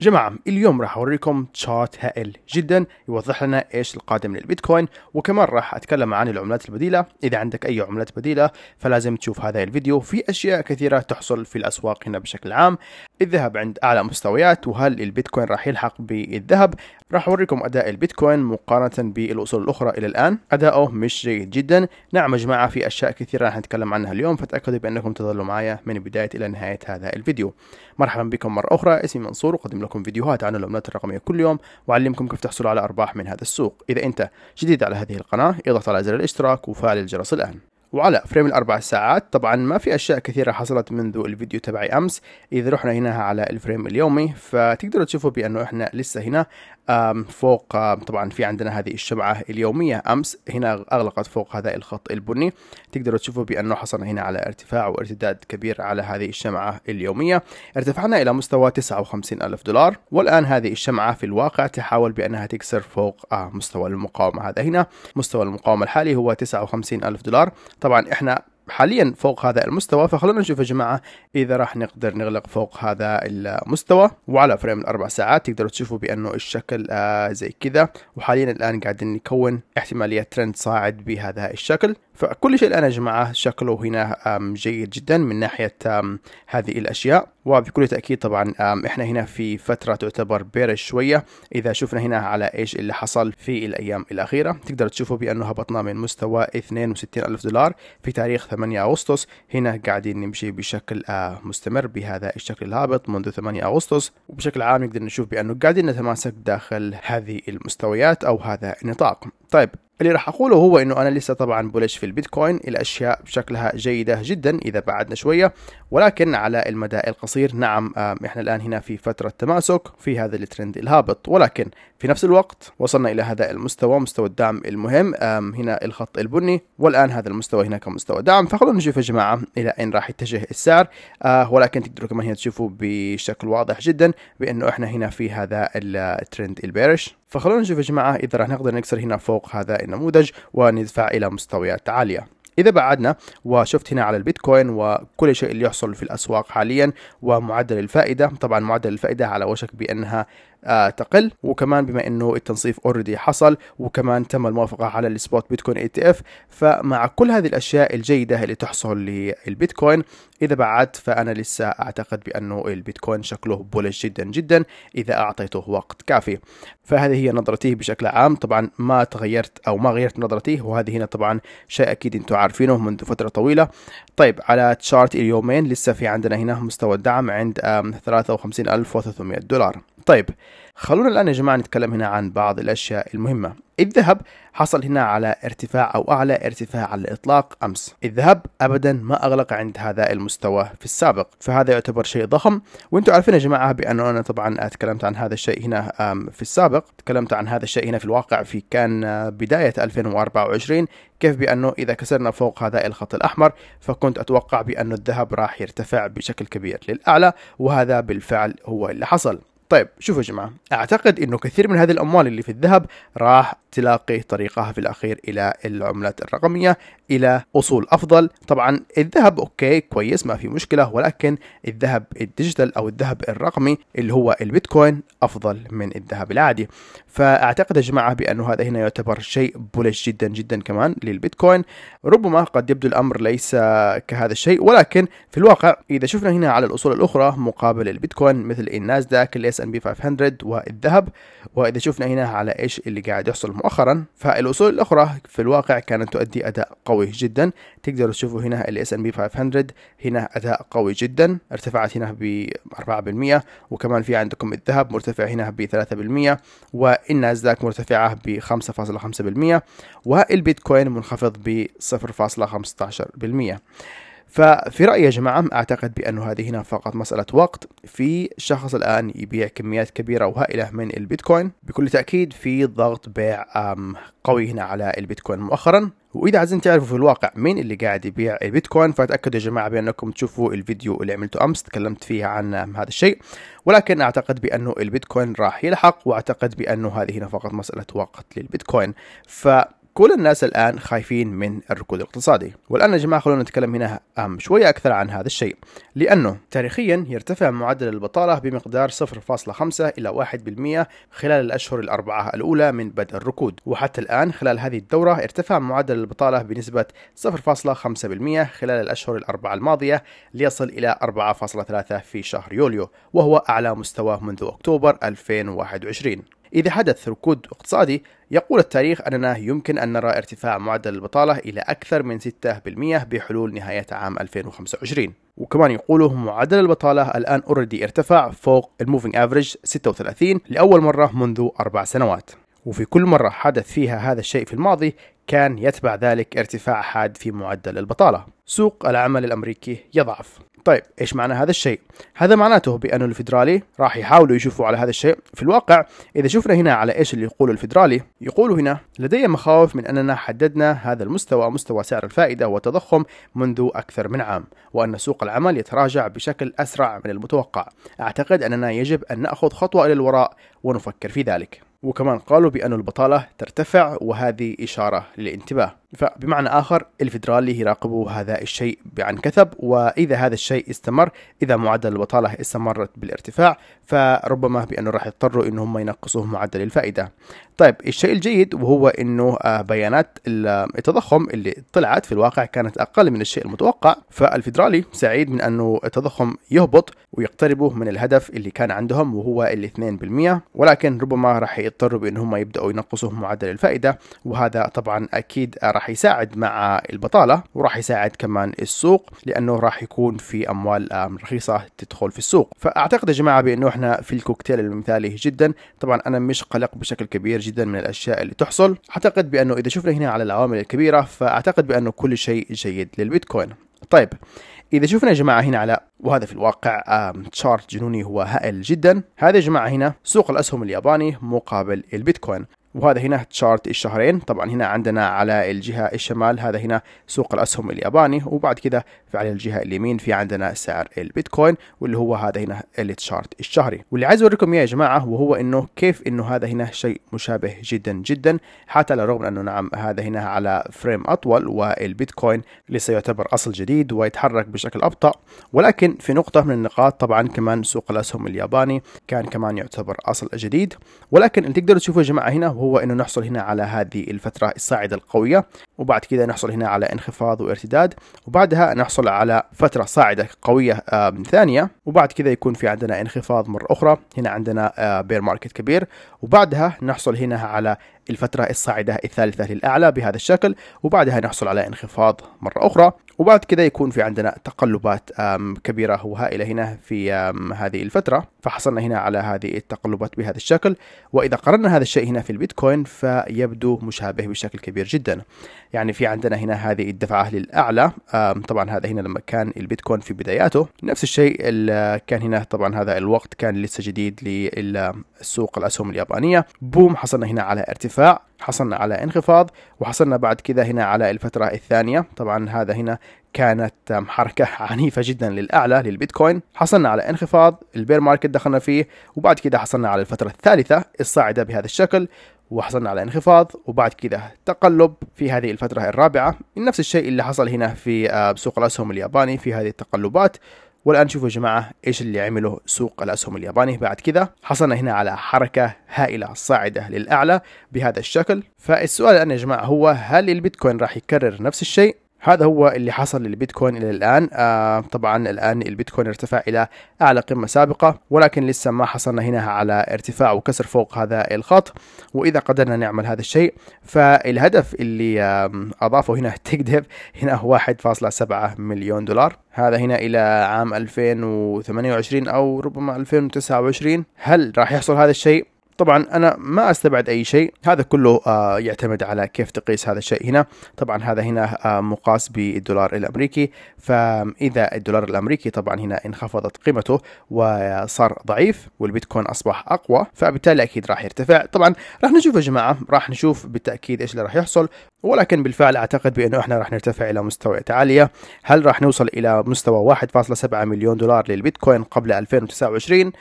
جماعة اليوم راح أوريكم تشارت هائل جدا يوضح لنا إيش القادم للبيتكوين وكمان راح أتكلم عن العملات البديلة إذا عندك أي عملات بديلة فلازم تشوف هذا الفيديو في أشياء كثيرة تحصل في الأسواق هنا بشكل عام الذهب عند أعلى مستويات وهل البيتكوين راح يلحق بالذهب راح أوريكم أداء البيتكوين مقارنة بالأصول الأخرى إلى الآن أداؤه مش جيد جدا نعم يا جماعة في أشياء كثيرة راح نتكلم عنها اليوم فتأكدوا بأنكم تظلوا معايا من بداية إلى نهاية هذا الفيديو مرحبا بكم مرة أخرى اسمي منصور وقدم لكم فيديوهات عن العملات الرقمية كل يوم وأعلمكم كيف تحصلوا على أرباح من هذا السوق إذا أنت جديد على هذه القناة اضغط على زر الاشتراك وفعل الجرس الآن وعلى فريم الأربع ساعات طبعا ما في أشياء كثيرة حصلت منذ الفيديو تبعي أمس إذا رحنا هنا على الفريم اليومي فتقدروا تشوفوا بأنه إحنا لسه هنا فوق طبعا في عندنا هذه الشمعة اليومية أمس هنا أغلقت فوق هذا الخط البني تقدروا تشوفوا بأنه حصلنا هنا على ارتفاع وارتداد كبير على هذه الشمعة اليومية ارتفعنا إلى مستوى 59 ألف دولار والآن هذه الشمعة في الواقع تحاول بأنها تكسر فوق آه، مستوى المقاومة هذا هنا مستوى المقاومة الحالي هو 59 ألف دولار طبعا إحنا حاليا فوق هذا المستوى فخلونا نشوف يا جماعه اذا راح نقدر نغلق فوق هذا المستوى وعلى فريم الاربع ساعات تقدروا تشوفوا بانه الشكل آه زي كذا وحاليا الان قاعدين نكون احتماليه ترند صاعد بهذا الشكل فكل شيء الآن يا جماعة شكله هنا جيد جدا من ناحية هذه الأشياء وبكل تأكيد طبعا إحنا هنا في فترة تعتبر بيرش شوية إذا شفنا هنا على إيش اللي حصل في الأيام الأخيرة تقدر تشوفوا بأنه هبطنا من مستوى 62 ألف دولار في تاريخ 8 أغسطس هنا قاعدين نمشي بشكل آه، مستمر بهذا الشكل الهابط منذ 8 أغسطس وبشكل عام نقدر نشوف بأنه قاعدين نتماسك داخل هذه المستويات أو هذا النطاق طيب اللي راح اقوله هو انه انا لسه طبعا بولش في البيتكوين الاشياء بشكلها جيده جدا اذا بعدنا شويه ولكن على المدى القصير نعم احنا الان هنا في فتره تماسك في هذا الترند الهابط ولكن في نفس الوقت وصلنا إلى هذا المستوى مستوى الدعم المهم هنا الخط البني والآن هذا المستوى هنا كمستوى دعم فخلونا نشوف يا جماعة إلى أين راح يتجه السعر آه ولكن تقدروا كمان هنا تشوفوا بشكل واضح جدا بأنه إحنا هنا في هذا الترند البيرش فخلونا نشوف يا جماعة إذا راح نقدر نكسر هنا فوق هذا النموذج وندفع إلى مستويات عالية إذا بعدنا وشفت هنا على البيتكوين وكل شيء اللي يحصل في الأسواق حاليا ومعدل الفائدة طبعا معدل الفائدة على وشك بأنها تقل وكمان بما انه التنصيف اوريدي حصل وكمان تم الموافقه على السبوت بيتكوين اي تي اف فمع كل هذه الاشياء الجيده اللي تحصل للبيتكوين اذا بعدت فانا لسه اعتقد بانه البيتكوين شكله بولش جدا جدا اذا اعطيته وقت كافي فهذه هي نظرتي بشكل عام طبعا ما تغيرت او ما غيرت نظرتي وهذه هنا طبعا شيء اكيد انتم عارفينه منذ فتره طويله طيب على تشارت اليومين لسه في عندنا هنا مستوى الدعم عند 53300 دولار طيب خلونا الآن يا جماعة نتكلم هنا عن بعض الأشياء المهمة الذهب حصل هنا على ارتفاع أو أعلى ارتفاع على الإطلاق أمس الذهب أبدا ما أغلق عند هذا المستوى في السابق فهذا يعتبر شيء ضخم وانتم عارفين يا جماعة بأنه أنا طبعا تكلمت عن هذا الشيء هنا في السابق تكلمت عن هذا الشيء هنا في الواقع في كان آه، بداية 2024 كيف بأنه إذا كسرنا فوق هذا الخط الأحمر فكنت أتوقع بأن الذهب راح يرتفع بشكل كبير للأعلى وهذا بالفعل هو اللي حصل طيب شوفوا يا جماعة أعتقد أنه كثير من هذه الأموال اللي في الذهب راح تلاقي طريقها في الأخير إلى العملات الرقمية إلى أصول أفضل طبعا الذهب أوكي كويس ما في مشكلة ولكن الذهب الديجيتال أو الذهب الرقمي اللي هو البيتكوين أفضل من الذهب العادي فأعتقد يا جماعة بأنه هذا هنا يعتبر شيء بولش جدا جدا كمان للبيتكوين ربما قد يبدو الأمر ليس كهذا الشيء ولكن في الواقع إذا شفنا هنا على الأصول الأخرى مقابل البيتكوين مثل الناسداك اللي الاس ان بي 500 والذهب واذا شفنا هنا على ايش اللي قاعد يحصل مؤخرا فالاصول الاخرى في الواقع كانت تؤدي اداء قوي جدا تقدروا تشوفوا هنا الاس ان بي 500 هنا اداء قوي جدا ارتفعت هنا ب 4% وكمان في عندكم الذهب مرتفع هنا ب 3% والنازداك مرتفعه ب 5.5% والبيتكوين منخفض ب 0.15% ففي رأيي يا جماعة أعتقد بأنه هذه هنا فقط مسألة وقت في شخص الآن يبيع كميات كبيرة وهائلة من البيتكوين بكل تأكيد في ضغط بيع قوي هنا على البيتكوين مؤخرا واذا عايزين تعرفوا في الواقع مين اللي قاعد يبيع البيتكوين فتاكدوا يا جماعه بانكم تشوفوا الفيديو اللي عملته امس تكلمت فيه عن هذا الشيء ولكن اعتقد بانه البيتكوين راح يلحق واعتقد بانه هذه هنا فقط مساله وقت للبيتكوين ف كل الناس الآن خايفين من الركود الاقتصادي والآن يا جماعة خلونا نتكلم هنا أهم شوية أكثر عن هذا الشيء لأنه تاريخيا يرتفع معدل البطالة بمقدار 0.5 إلى 1% خلال الأشهر الأربعة الأولى من بدء الركود وحتى الآن خلال هذه الدورة ارتفع معدل البطالة بنسبة 0.5% خلال الأشهر الأربعة الماضية ليصل إلى 4.3 في شهر يوليو وهو أعلى مستوى منذ أكتوبر 2021 إذا حدث ركود اقتصادي يقول التاريخ أننا يمكن أن نرى ارتفاع معدل البطالة إلى أكثر من 6% بحلول نهاية عام 2025 وكمان يقولوا معدل البطالة الآن اوريدي ارتفع فوق الموفينج افريج 36 لأول مرة منذ أربع سنوات وفي كل مرة حدث فيها هذا الشيء في الماضي كان يتبع ذلك ارتفاع حاد في معدل البطالة سوق العمل الأمريكي يضعف طيب ايش معنى هذا الشيء هذا معناته بأن الفيدرالي راح يحاولوا يشوفوا على هذا الشيء في الواقع اذا شفنا هنا على ايش اللي يقوله الفيدرالي يقول هنا لدي مخاوف من اننا حددنا هذا المستوى مستوى سعر الفائدة والتضخم منذ اكثر من عام وان سوق العمل يتراجع بشكل اسرع من المتوقع اعتقد اننا يجب ان ناخذ خطوة الى الوراء ونفكر في ذلك وكمان قالوا بأن البطالة ترتفع وهذه إشارة للانتباه فبمعنى آخر الفيدرالي يراقبوا هذا الشيء عن كثب وإذا هذا الشيء استمر إذا معدل البطالة استمرت بالارتفاع فربما بأنه راح يضطروا إن هم معدل الفائدة طيب الشيء الجيد وهو إنه آه، بيانات التضخم اللي طلعت في الواقع كانت أقل من الشيء المتوقع فالفيدرالي سعيد من أنه التضخم يهبط ويقتربوا من الهدف اللي كان عندهم وهو ال 2% ولكن ربما راح يضطروا بأن هم يبدأوا ينقصوا معدل الفائدة وهذا طبعا أكيد راح يساعد مع البطالة وراح يساعد كمان السوق لأنه راح يكون في أموال رخيصة تدخل في السوق فأعتقد يا جماعة بأنه احنا في الكوكتيل المثالي جدا طبعا أنا مش قلق بشكل كبير جدا من الأشياء اللي تحصل أعتقد بأنه إذا شفنا هنا على العوامل الكبيرة فأعتقد بأنه كل شيء جيد للبيتكوين طيب إذا شفنا يا جماعة هنا على وهذا في الواقع تشارت جنوني هو هائل جدا هذا يا جماعة هنا سوق الأسهم الياباني مقابل البيتكوين وهذا هنا تشارت الشهرين طبعا هنا عندنا على الجهة الشمال هذا هنا سوق الأسهم الياباني وبعد كده على الجهة اليمين في عندنا سعر البيتكوين واللي هو هذا هنا التشارت الشهري واللي عايز أوريكم يا جماعة وهو إنه كيف إنه هذا هنا شيء مشابه جدا جدا حتى على الرغم أنه نعم هذا هنا على فريم أطول والبيتكوين لسه يعتبر أصل جديد ويتحرك بشكل أبطأ ولكن في نقطة من النقاط طبعا كمان سوق الأسهم الياباني كان كمان يعتبر أصل جديد ولكن اللي تقدروا تشوفوه يا جماعة هنا هو هو انه نحصل هنا على هذه الفتره الصاعده القويه وبعد كذا نحصل هنا على انخفاض وارتداد وبعدها نحصل على فتره صاعده قويه من ثانيه وبعد كذا يكون في عندنا انخفاض مره اخرى هنا عندنا بير آه، ماركت كبير وبعدها نحصل هنا على الفترة الصاعدة الثالثة للأعلى بهذا الشكل وبعدها نحصل على انخفاض مرة أخرى وبعد كذا يكون في عندنا تقلبات كبيرة وهائلة هنا في هذه الفترة فحصلنا هنا على هذه التقلبات بهذا الشكل وإذا قررنا هذا الشيء هنا في البيتكوين فيبدو مشابه بشكل كبير جدا يعني في عندنا هنا هذه الدفعة للأعلى طبعا هذا هنا لما كان البيتكوين في بداياته نفس الشيء كان هنا طبعا هذا الوقت كان لسه جديد للسوق الأسهم اليابانية بوم حصلنا هنا على ارتفاع ارتفاع حصلنا على انخفاض وحصلنا بعد كذا هنا على الفترة الثانية طبعا هذا هنا كانت حركة عنيفة جدا للأعلى للبيتكوين حصلنا على انخفاض البير ماركت دخلنا فيه وبعد كذا حصلنا على الفترة الثالثة الصاعدة بهذا الشكل وحصلنا على انخفاض وبعد كذا تقلب في هذه الفترة الرابعة نفس الشيء اللي حصل هنا في آه، سوق الأسهم الياباني في هذه التقلبات والآن شوفوا يا جماعة إيش اللي عمله سوق الأسهم الياباني بعد كذا حصلنا هنا على حركة هائلة صاعدة للأعلى بهذا الشكل فالسؤال الآن يا جماعة هو هل البيتكوين راح يكرر نفس الشيء هذا هو اللي حصل للبيتكوين الى الان آه طبعا الان البيتكوين ارتفع الى اعلى قمه سابقه ولكن لسه ما حصلنا هنا على ارتفاع وكسر فوق هذا الخط واذا قدرنا نعمل هذا الشيء فالهدف اللي آه اضافه هنا تيك ديف هنا هو 1.7 مليون دولار هذا هنا الى عام 2028 او ربما 2029 هل راح يحصل هذا الشيء طبعا انا ما استبعد اي شيء هذا كله آه يعتمد على كيف تقيس هذا الشيء هنا طبعا هذا هنا آه مقاس بالدولار الامريكي فاذا الدولار الامريكي طبعا هنا انخفضت قيمته وصار ضعيف والبيتكوين اصبح اقوى فبالتالي اكيد راح يرتفع طبعا راح نشوف يا جماعه راح نشوف بالتاكيد ايش اللي راح يحصل ولكن بالفعل اعتقد بانه احنا راح نرتفع الى مستويات عاليه هل راح نوصل الى مستوى 1.7 مليون دولار للبيتكوين قبل 2029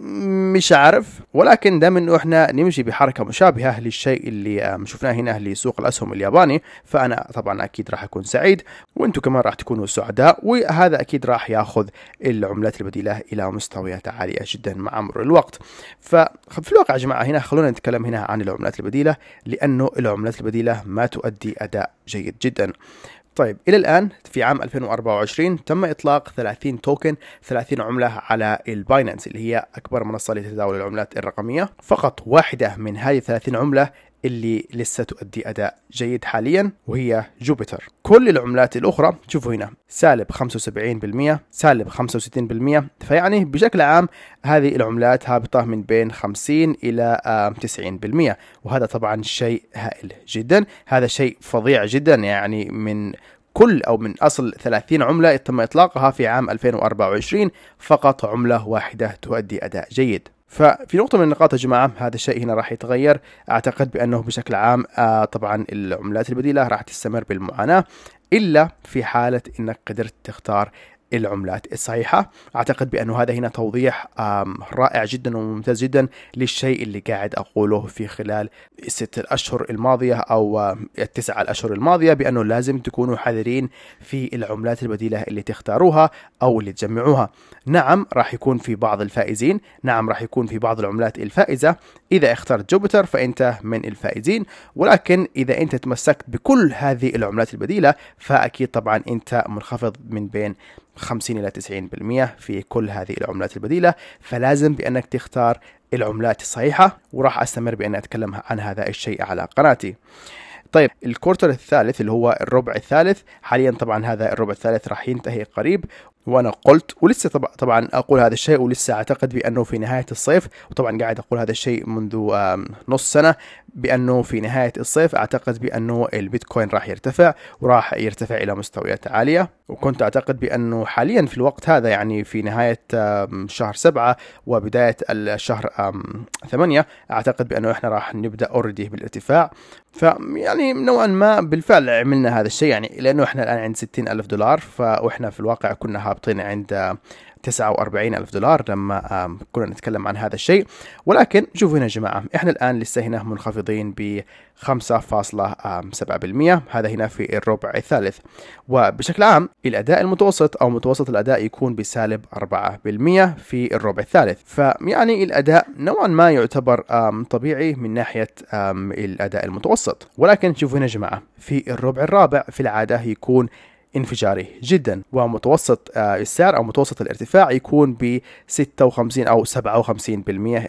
مش عارف ولكن دام انه احنا نمشي بحركه مشابهه للشيء اللي آه، شفناه هنا لسوق الاسهم الياباني فانا طبعا اكيد راح اكون سعيد وانتم كمان راح تكونوا سعداء وهذا اكيد راح ياخذ العملات البديله الى مستويات عاليه جدا مع مرور الوقت ففي الواقع يا جماعه هنا خلونا نتكلم هنا عن العملات البديله لانه العملات البديله ما تؤدي اداء جيد جدا طيب إلى الآن في عام 2024 تم إطلاق 30 توكن 30 عملة على الباينانس اللي هي أكبر منصة لتداول العملات الرقمية فقط واحدة من هذه 30 عملة اللي لسه تؤدي أداء جيد حاليا وهي جوبيتر كل العملات الأخرى شوفوا هنا سالب 75% سالب 65% فيعني بشكل عام هذه العملات هابطة من بين 50 إلى 90% وهذا طبعا شيء هائل جدا هذا شيء فظيع جدا يعني من كل أو من أصل 30 عملة تم إطلاقها في عام 2024 فقط عملة واحدة تؤدي أداء جيد ففي نقطة من النقاط يا جماعة هذا الشيء هنا راح يتغير أعتقد بأنه بشكل عام آه، طبعا العملات البديلة راح تستمر بالمعاناة إلا في حالة أنك قدرت تختار العملات الصحيحة أعتقد بأنه هذا هنا توضيح رائع جدا وممتاز جدا للشيء اللي قاعد أقوله في خلال الست الأشهر الماضية أو التسعة الأشهر الماضية بأنه لازم تكونوا حذرين في العملات البديلة اللي تختاروها أو اللي تجمعوها نعم راح يكون في بعض الفائزين نعم راح يكون في بعض العملات الفائزة إذا اخترت جوبيتر فأنت من الفائزين ولكن إذا أنت تمسكت بكل هذه العملات البديلة فأكيد طبعا أنت منخفض من بين 50 إلى 90% في كل هذه العملات البديلة فلازم بأنك تختار العملات الصحيحة وراح أستمر بأن أتكلم عن هذا الشيء على قناتي طيب الكورتر الثالث اللي هو الربع الثالث حاليا طبعا هذا الربع الثالث راح ينتهي قريب وانا قلت ولسه طبعا طبعا اقول هذا الشيء ولسه اعتقد بانه في نهايه الصيف وطبعا قاعد اقول هذا الشيء منذ نص سنه بانه في نهايه الصيف اعتقد بانه البيتكوين راح يرتفع وراح يرتفع الى مستويات عاليه وكنت اعتقد بانه حاليا في الوقت هذا يعني في نهايه شهر سبعة وبدايه الشهر ثمانية اعتقد بانه احنا راح نبدا اوريدي بالارتفاع فيعني نوعا ما بالفعل عملنا هذا الشيء يعني لانه احنا الان عند 60 الف دولار فاحنا في الواقع كنا هاب هابطين عند 49 ألف دولار لما كنا نتكلم عن هذا الشيء ولكن شوفوا هنا يا جماعة إحنا الآن لسه هنا منخفضين ب 5.7% هذا هنا في الربع الثالث وبشكل عام الأداء المتوسط أو متوسط الأداء يكون بسالب 4% في الربع الثالث فيعني الأداء نوعا ما يعتبر طبيعي من ناحية الأداء المتوسط ولكن شوفوا هنا يا جماعة في الربع الرابع في العادة يكون انفجاري جدا ومتوسط آه، السعر او متوسط الارتفاع يكون ب 56 او 57%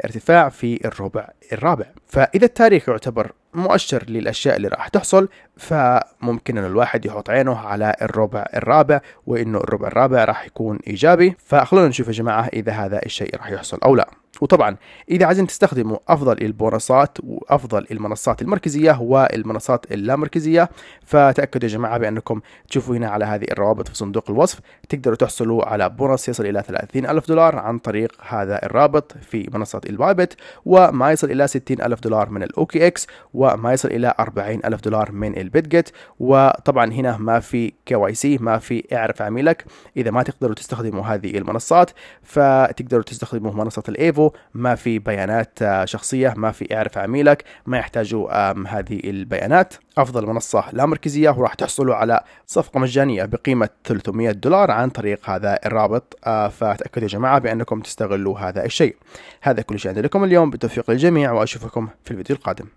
ارتفاع في الربع الرابع فاذا التاريخ يعتبر مؤشر للاشياء اللي راح تحصل فممكن ان الواحد يحط عينه على الربع الرابع وانه الربع الرابع راح يكون ايجابي فخلونا نشوف يا جماعه اذا هذا الشيء راح يحصل او لا وطبعا اذا عايزين تستخدموا افضل البونصات وافضل المنصات المركزيه والمنصات اللامركزيه فتاكدوا يا جماعه بانكم تشوفوا هنا على هذه الروابط في صندوق الوصف تقدروا تحصلوا على بونص يصل الى 30 الف دولار عن طريق هذا الرابط في منصه البايبت وما يصل الى 60 الف دولار من الاوكي اكس وما يصل الى 40 الف دولار من البيتجت وطبعا هنا ما في كي واي سي ما في اعرف عميلك اذا ما تقدروا تستخدموا هذه المنصات فتقدروا تستخدموا منصه الايفو ما في بيانات شخصية ما في اعرف عميلك ما يحتاجوا هذه البيانات أفضل منصة لا مركزية وراح تحصلوا على صفقة مجانية بقيمة 300 دولار عن طريق هذا الرابط آه، فتأكدوا يا جماعة بأنكم تستغلوا هذا الشيء هذا كل شيء عندي لكم اليوم بالتوفيق للجميع وأشوفكم في الفيديو القادم